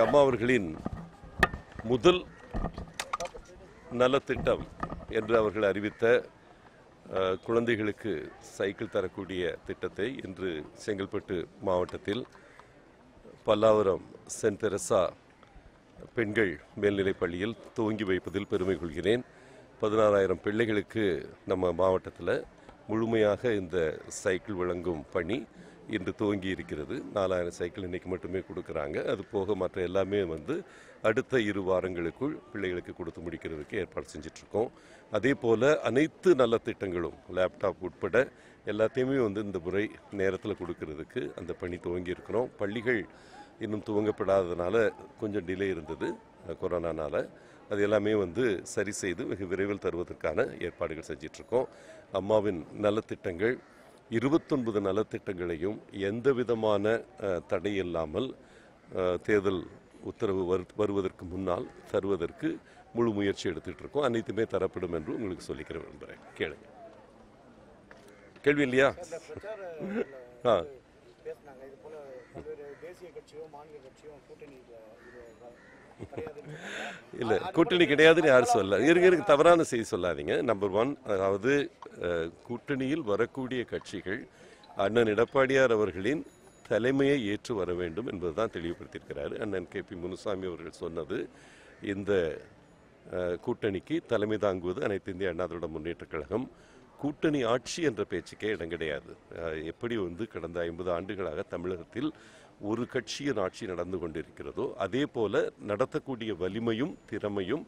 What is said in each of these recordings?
அன்னை அம்மா அவர்களின் முதல் நலத்திட்டம் என்று அவர்கள் அறிவித்த குழந்தைகளுக்கு சைக்கிள் தரக்கூடிய திட்டத்தை இன்று செங்கல்பட்டு மாவட்டத்தில் பல்லாவரம் சென்ட் தெரசா பெண்கள் மேல்நிலைப் பள்ளியில் துவங்கி வைப்பதில் பெருமை கொள்கிறேன் பதினாறாயிரம் பிள்ளைகளுக்கு நம்ம மாவட்டத்தில் முழுமையாக இந்த சைக்கிள் வழங்கும் பணி இன்று துவங்கி இருக்கிறது நாலாயிரம் சைக்கிள் இன்றைக்கி மட்டுமே கொடுக்குறாங்க அது போக மற்ற எல்லாமே வந்து அடுத்த இரு வாரங்களுக்குள் பிள்ளைகளுக்கு கொடுத்து முடிக்கிறதுக்கு ஏற்பாடு செஞ்சிட்ருக்கோம் அதே போல் அனைத்து நல்ல திட்டங்களும் லேப்டாப் உட்பட எல்லாத்தையுமே வந்து இந்த முறை நேரத்தில் கொடுக்கறதுக்கு அந்த பணி துவங்கி இருக்கிறோம் பள்ளிகள் இன்னும் துவங்கப்படாததுனால கொஞ்சம் டிலே இருந்தது கொரோனானால் அது எல்லாமே வந்து சரி செய்து வெகு விரைவில் தருவதற்கான ஏற்பாடுகள் செஞ்சிட்ருக்கோம் அம்மாவின் நலத்திட்டங்கள் இருபத்தொன்பது நலத்திட்டங்களையும் எந்த விதமான தடை இல்லாமல் தேர்தல் உத்தரவு வருவதற்கு முன்னால் தருவதற்கு முழு முயற்சி எடுத்துகிட்டு இருக்கோம் அனைத்துமே தரப்படும் என்று உங்களுக்கு சொல்லிக்கிற விரும்புகிறேன் கேளுங்க கேள்வி இல்லையா ஆ இல்லை கூட்டணி கிடையாதுன்னு யாரும் சொல்ல இருக்க இருக்கு தவறான செய்தி சொல்லாதீங்க நம்பர் ஒன் அதாவது கூட்டணியில் வரக்கூடிய கட்சிகள் அண்ணன் எடப்பாடியார் அவர்களின் தலைமையை ஏற்று வர வேண்டும் என்பது தான் தெளிவுபடுத்தியிருக்கிறார் அண்ணன் கே பி முனுசாமி அவர்கள் சொன்னது இந்த கூட்டணிக்கு தலைமை தாங்குவது அனைத்து இந்திய அண்ணா திராவிட முன்னேற்றக் கழகம் கூட்டணி ஆட்சி என்ற பேச்சுக்கே இடம் கிடையாது எப்படி வந்து கடந்த ஐம்பது ஆண்டுகளாக தமிழகத்தில் ஒரு கட்சியின் ஆட்சி நடந்து கொண்டிருக்கிறதோ அதே போல நடத்தக்கூடிய வலிமையும் திறமையும்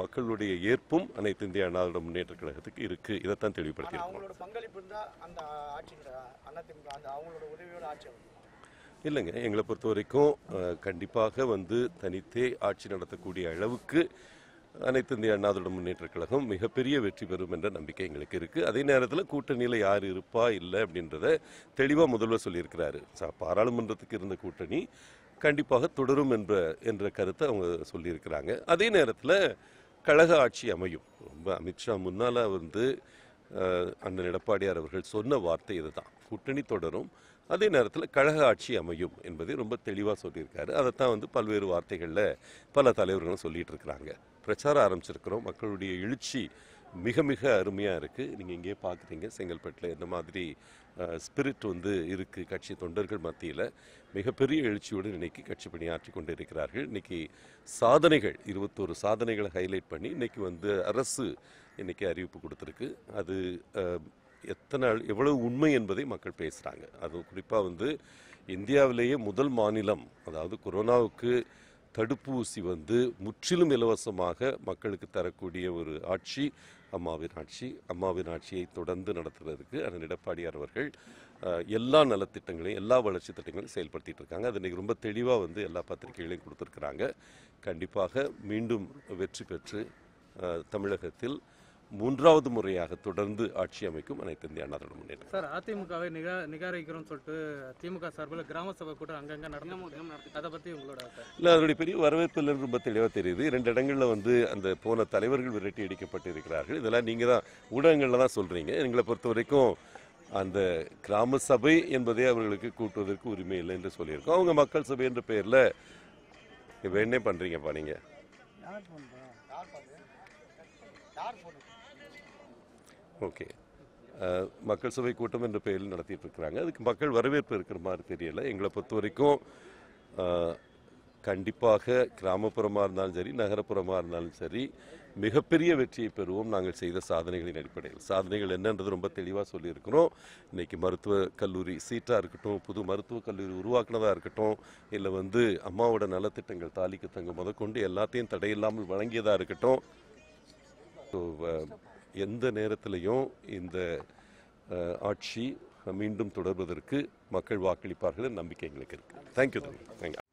மக்களுடைய ஏற்பும் அனைத்து இந்திய அண்ணா முன்னேற்ற கழகத்துக்கு இருக்கு இதைத்தான் தெளிவுபடுத்தி இல்லைங்க எங்களை பொறுத்த வரைக்கும் கண்டிப்பாக வந்து தனித்தே ஆட்சி நடத்தக்கூடிய அளவுக்கு அனைத்து இந்திய அண்ணா திராவிட முன்னேற்ற கழகம் மிகப்பெரிய வெற்றி பெறும் என்ற நம்பிக்கை எங்களுக்கு இருக்குது அதே நேரத்தில் கூட்டணியில் யார் இருப்பா இல்லை அப்படின்றத தெளிவாக முதல்வர் சொல்லியிருக்கிறாரு பாராளுமன்றத்துக்கு இருந்த கூட்டணி கண்டிப்பாக தொடரும் என்ற என்ற கருத்தை அவங்க சொல்லியிருக்கிறாங்க அதே நேரத்தில் கழக ஆட்சி அமையும் ரொம்ப அமித்ஷா முன்னால் வந்து அண்ணன் எடப்பாடியார் அவர்கள் சொன்ன வார்த்தை இதுதான் கூட்டணி தொடரும் அதே நேரத்தில் கழக ஆட்சி அமையும் என்பதை ரொம்ப தெளிவாக சொல்லியிருக்காரு அதைத்தான் வந்து பல்வேறு வார்த்தைகளில் பல தலைவர்களும் சொல்லிகிட்டு இருக்கிறாங்க பிரச்சாரம் ஆரம்பிச்சிருக்கிறோம் மக்களுடைய எழுச்சி மிக மிக அருமையாக இருக்குது நீங்கள் இங்கேயே பார்க்குறீங்க செங்கல்பட்டில் இந்த மாதிரி ஸ்பிரிட் வந்து இருக்குது கட்சி தொண்டர்கள் மத்தியில் மிகப்பெரிய எழுச்சியோடு இன்றைக்கி கட்சி பணியாற்றி கொண்டு இருக்கிறார்கள் இன்றைக்கி சாதனைகள் இருபத்தோரு சாதனைகளை ஹைலைட் பண்ணி இன்றைக்கி வந்து அரசு இன்றைக்கி அறிவிப்பு கொடுத்துருக்கு அது எத்தனை எவ்வளவு உண்மை என்பதை மக்கள் பேசுகிறாங்க அது குறிப்பாக வந்து இந்தியாவிலேயே முதல் மாநிலம் அதாவது கொரோனாவுக்கு தடுப்பூசி வந்து முற்றிலும் இலவசமாக மக்களுக்கு தரக்கூடிய ஒரு ஆட்சி அம்மாவின் ஆட்சி அம்மாவின் ஆட்சியை தொடர்ந்து நடத்துறதுக்கு அண்ணன் எடப்பாடியார் அவர்கள் எல்லா நலத்திட்டங்களையும் எல்லா வளர்ச்சி திட்டங்களையும் செயல்படுத்திட்டு இருக்காங்க அது இன்றைக்கி ரொம்ப தெளிவாக வந்து எல்லா பத்திரிகைகளையும் கொடுத்துருக்குறாங்க கண்டிப்பாக மீண்டும் வெற்றி பெற்று தமிழகத்தில் மூன்றாவது முறையாக தொடர்ந்து ஆட்சி அமைக்கும் அனைத்து இந்திய அண்ணா திராவிட முன்னேற்றம் சார் அதிமுகவை நிகா சொல்லிட்டு திமுக சார்பில் கிராம சபை கூட அங்கங்கே நடந்த அதை பற்றி உங்களோட இல்லை அதனுடைய பெரிய வரவேற்பு இல்லைன்னு ரொம்ப தெளிவா தெரியுது ரெண்டு இடங்களில் வந்து அந்த போன தலைவர்கள் விரட்டி இருக்கிறார்கள் இதெல்லாம் நீங்கள் தான் ஊடகங்களில் தான் சொல்கிறீங்க எங்களை பொறுத்த வரைக்கும் அந்த கிராம சபை என்பதே அவர்களுக்கு கூட்டுவதற்கு உரிமை இல்லை என்று சொல்லியிருக்கோம் அவங்க மக்கள் சபை என்ற பெயரில் வேணே பண்ணுறீங்கப்பா நீங்கள் ஓகே மக்கள் சபை கூட்டம் என்ற பெயரில் நடத்திட்டு இருக்கிறாங்க அதுக்கு மக்கள் வரவேற்பு இருக்கிற மாதிரி தெரியல எங்களை பொறுத்த வரைக்கும் கண்டிப்பாக கிராமப்புறமாக இருந்தாலும் சரி நகரப்புறமாக இருந்தாலும் சரி மிகப்பெரிய வெற்றியை பெறுவோம் நாங்கள் செய்த சாதனைகளின் அடிப்படையில் சாதனைகள் என்னன்றது ரொம்ப தெளிவாக சொல்லியிருக்கிறோம் இன்றைக்கி மருத்துவ கல்லூரி சீட்டாக இருக்கட்டும் புது மருத்துவக் கல்லூரி உருவாக்குனதாக இருக்கட்டும் இல்லை வந்து அம்மாவோட நலத்திட்டங்கள் தாலிக்கு தங்கம் முதற்கொண்டு எல்லாத்தையும் தடையில்லாமல் வழங்கியதாக இருக்கட்டும் ஸோ எந்த நேரத்திலையும் இந்த ஆட்சி மீண்டும் தொடர்வதற்கு மக்கள் வாக்களிப்பார்கள் நம்பிக்கை எங்களுக்கு இருக்குது தேங்க்யூ தேங்க்யூ